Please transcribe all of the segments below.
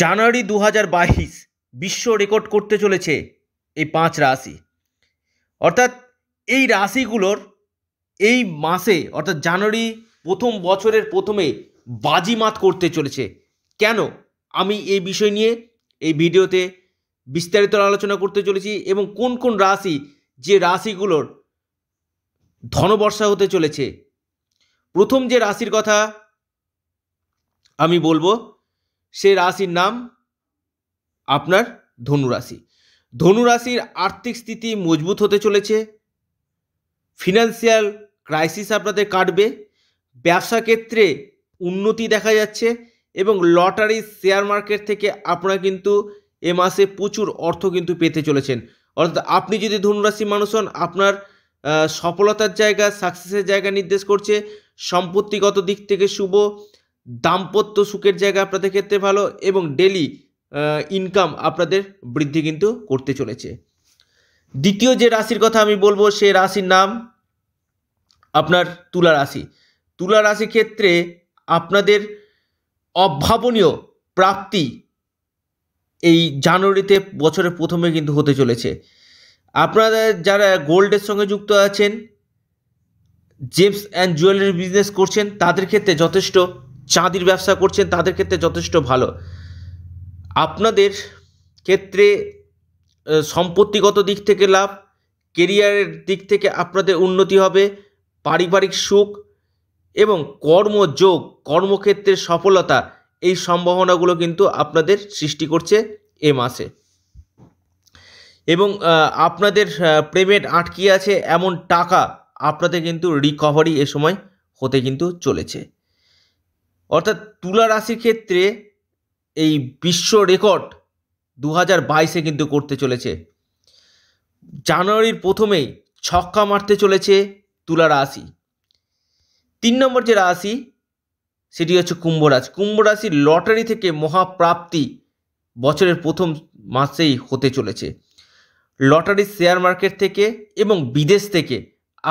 জানুয়ারি দু বাইশ বিশ্ব রেকর্ড করতে চলেছে এই পাঁচ রাশি অর্থাৎ এই রাশিগুলোর এই মাসে অর্থাৎ জানুয়ারি প্রথম বছরের প্রথমে বাজিমাত করতে চলেছে কেন আমি এই বিষয় নিয়ে এই ভিডিওতে বিস্তারিত আলোচনা করতে চলেছি এবং কোন কোন রাশি যে রাশিগুলোর ধনবর্ষা হতে চলেছে প্রথম যে রাশির কথা আমি বলবো সে রাশির নাম আপনার ধনুরাশি ধনুরাশির আর্থিক স্থিতি মজবুত হতে চলেছে ফিনান্সিয়াল ক্রাইসিস আপনাদের কাটবে ব্যবসা ক্ষেত্রে উন্নতি দেখা যাচ্ছে এবং লটারি শেয়ার মার্কেট থেকে আপনারা কিন্তু এ মাসে প্রচুর অর্থ কিন্তু পেতে চলেছেন অর্থাৎ আপনি যদি ধনুরাশি মানুষ হন আপনার সফলতার জায়গা সাকসেসের জায়গা নির্দেশ করছে সম্পত্তিগত দিক থেকে শুভ দাম্পত্য সুখের জায়গা আপনাদের ক্ষেত্রে ভালো এবং ডেলি ইনকাম আপনাদের বৃদ্ধি কিন্তু করতে চলেছে দ্বিতীয় যে রাশির কথা আমি বলবো সে রাশির নাম আপনার তুলা রাশি তুলা রাশি ক্ষেত্রে আপনাদের অভাবনীয় প্রাপ্তি এই জানুয়ারিতে বছরের প্রথমে কিন্তু হতে চলেছে আপনারা যারা গোল্ডের সঙ্গে যুক্ত আছেন জেমস অ্যান্ড জুয়েলারি বিজনেস করছেন তাদের ক্ষেত্রে যথেষ্ট চাঁদির ব্যবসা করছেন তাদের ক্ষেত্রে যথেষ্ট ভালো আপনাদের ক্ষেত্রে সম্পত্তিগত দিক থেকে লাভ কেরিয়ারের দিক থেকে আপনাদের উন্নতি হবে পারিবারিক সুখ এবং কর্মযোগ কর্মক্ষেত্রের সফলতা এই সম্ভাবনাগুলো কিন্তু আপনাদের সৃষ্টি করছে এ মাসে এবং আপনাদের প্রেমের আটকিয়ে আছে এমন টাকা আপনাদের কিন্তু রিকভারি এ সময় হতে কিন্তু চলেছে অর্থাৎ তুলা রাশির ক্ষেত্রে এই বিশ্ব রেকর্ড দু হাজার বাইশে কিন্তু করতে চলেছে জানুয়ারির প্রথমেই ছক্কা মারতে চলেছে তুলা রাশি তিন নম্বর যে রাশি সেটি হচ্ছে কুম্ভ রাশি কুম্ভ রাশির লটারি থেকে মহাপ্রাপ্তি বছরের প্রথম মাসেই হতে চলেছে লটারি শেয়ার মার্কেট থেকে এবং বিদেশ থেকে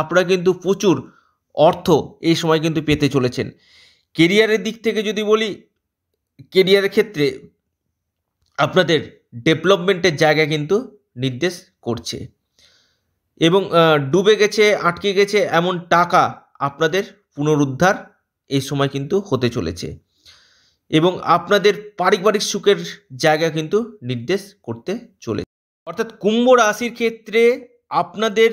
আপনারা কিন্তু প্রচুর অর্থ এই সময় কিন্তু পেতে চলেছেন কেরিয়ারের দিক থেকে যদি বলি কেরিয়ারের ক্ষেত্রে আপনাদের ডেভেলপমেন্টের জায়গা কিন্তু নির্দেশ করছে এবং ডুবে গেছে আটকে গেছে এমন টাকা আপনাদের পুনরুদ্ধার এই সময় কিন্তু হতে চলেছে এবং আপনাদের পারিবারিক সুখের জায়গা কিন্তু নির্দেশ করতে চলেছে অর্থাৎ কুম্ভ রাশির ক্ষেত্রে আপনাদের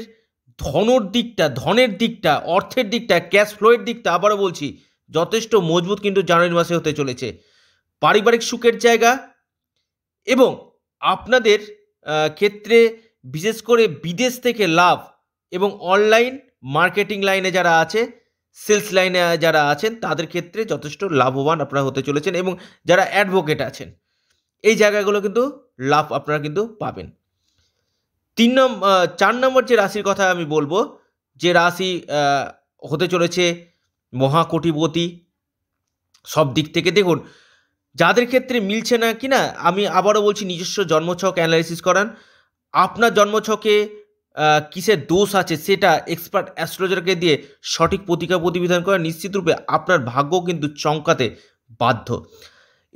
ধনর দিকটা ধনের দিকটা অর্থের দিকটা ক্যাশ ফ্লোয়ের দিকটা আবারও বলছি যথেষ্ট মজবুত কিন্তু জানুয়ারি মাসে হতে চলেছে পারিবারিক সুখের জায়গা এবং আপনাদের ক্ষেত্রে বিশেষ করে বিদেশ থেকে লাভ এবং অনলাইন মার্কেটিং লাইনে যারা আছে সেলস লাইনে যারা আছেন তাদের ক্ষেত্রে যথেষ্ট লাভবান আপনারা হতে চলেছেন এবং যারা অ্যাডভোকেট আছেন এই জায়গাগুলো কিন্তু লাভ আপনারা কিন্তু পাবেন তিন নম্বর চার নম্বর যে রাশির কথা আমি বলবো যে রাশি হতে চলেছে মহাকটিপতি সব দিক থেকে দেখুন যাদের ক্ষেত্রে মিলছে না কি না আমি আবারও বলছি নিজস্ব জন্মছক অ্যানালাইসিস করান আপনার জন্মছকে কিসের দোষ আছে সেটা এক্সপার্ট অ্যাস্ট্রোলজারকে দিয়ে সঠিক প্রতিকা প্রতিবিধান করা নিশ্চিতরূপে আপনার ভাগ্য কিন্তু চমকাতে বাধ্য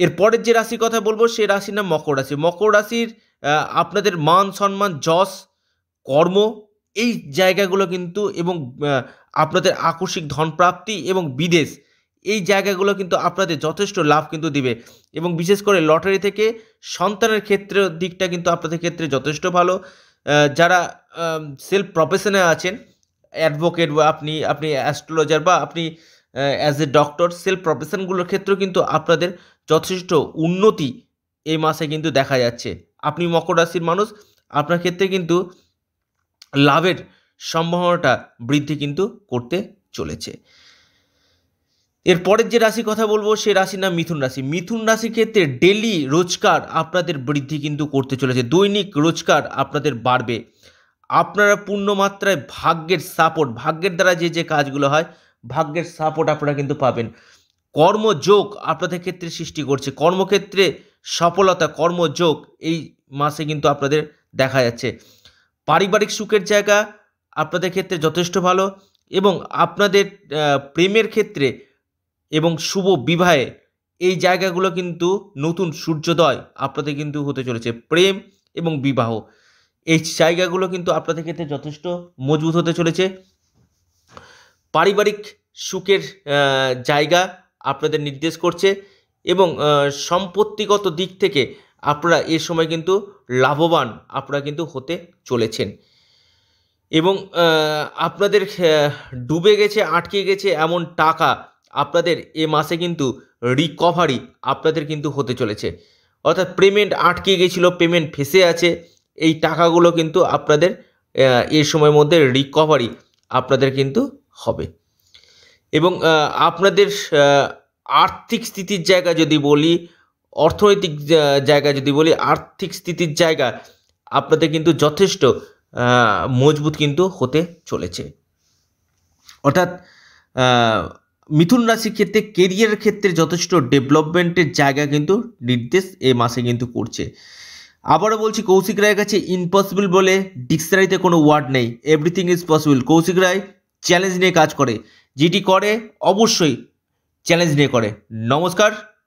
এরপরের যে রাশির কথা বলবো সে রাশির নাম মকর রাশি মকর রাশির আপনাদের মান সম্মান যশ কর্ম এই জায়গাগুলো কিন্তু এবং আপনাদের আকস্মিক ধনপ্রাপ্তি এবং বিদেশ এই জায়গাগুলো কিন্তু আপনাদের যথেষ্ট লাভ কিন্তু দিবে এবং বিশেষ করে লটারি থেকে সন্তানের ক্ষেত্রে দিকটা কিন্তু আপনাদের ক্ষেত্রে যথেষ্ট ভালো যারা সেলফ প্রফেশনে আছেন অ্যাডভোকেট বা আপনি আপনি অ্যাস্ট্রোলজার বা আপনি অ্যাজ এ ডক্টর সেলফ প্রফেশনগুলোর ক্ষেত্রেও কিন্তু আপনাদের যথেষ্ট উন্নতি এই মাসে কিন্তু দেখা যাচ্ছে আপনি মকর রাশির মানুষ আপনার ক্ষেত্রে কিন্তু লাভের সম্ভাবনাটা বৃদ্ধি কিন্তু করতে চলেছে এরপরের যে রাশি কথা বলবো সে রাশির নাম মিথুন রাশি মিথুন রাশির ক্ষেত্রে ডেলি রোজগার আপনাদের বৃদ্ধি কিন্তু করতে চলেছে দৈনিক রোজগার আপনাদের বাড়বে আপনারা পূর্ণ মাত্রায় ভাগ্যের সাপোর্ট ভাগ্যের দ্বারা যে যে কাজগুলো হয় ভাগ্যের সাপোর্ট আপনারা কিন্তু পাবেন কর্মযোগ আপনাদের ক্ষেত্রে সৃষ্টি করছে কর্মক্ষেত্রে সফলতা কর্মযোগ এই মাসে কিন্তু আপনাদের দেখা যাচ্ছে পারিবারিক সুখের জায়গা আপনাদের ক্ষেত্রে যথেষ্ট ভালো এবং আপনাদের প্রেমের ক্ষেত্রে এবং শুভ বিবাহে এই জায়গাগুলো কিন্তু নতুন সূর্যোদয় আপনাদের কিন্তু হতে চলেছে প্রেম এবং বিবাহ এই জায়গাগুলো কিন্তু আপনাদের ক্ষেত্রে যথেষ্ট মজবুত হতে চলেছে পারিবারিক সুখের জায়গা আপনাদের নির্দেশ করছে এবং সম্পত্তিগত দিক থেকে আপনারা এ সময় কিন্তু লাভবান আপনারা কিন্তু হতে চলেছেন এবং আপনাদের ডুবে গেছে আটকে গেছে এমন টাকা আপনাদের এ মাসে কিন্তু রিকভারি আপনাদের কিন্তু হতে চলেছে অর্থাৎ পেমেন্ট আটকে গেছিলো পেমেন্ট ফেসে আছে এই টাকাগুলো কিন্তু আপনাদের এ সময়ের মধ্যে রিকভারি আপনাদের কিন্তু হবে এবং আপনাদের আর্থিক স্থিতির জায়গা যদি বলি অর্থনৈতিক জায়গা যদি বলি আর্থিক স্থিতির জায়গা আপনাদের কিন্তু যথেষ্ট মজবুত কিন্তু হতে চলেছে অর্থাৎ মিথুন রাশির ক্ষেত্রে কেরিয়ারের ক্ষেত্রে যথেষ্ট ডেভেলপমেন্টের জায়গা কিন্তু নির্দেশ এ মাসে কিন্তু করছে আবারও বলছি কৌশিক রায়ের কাছে ইম্পসিবল বলে ডিকশনারিতে কোনো ওয়ার্ড নেই everything is possible Kaushik Roy challenge নিয়ে কাজ করে যেটি করে অবশ্যই চ্যালেঞ্জ নিয়ে করে নমস্কার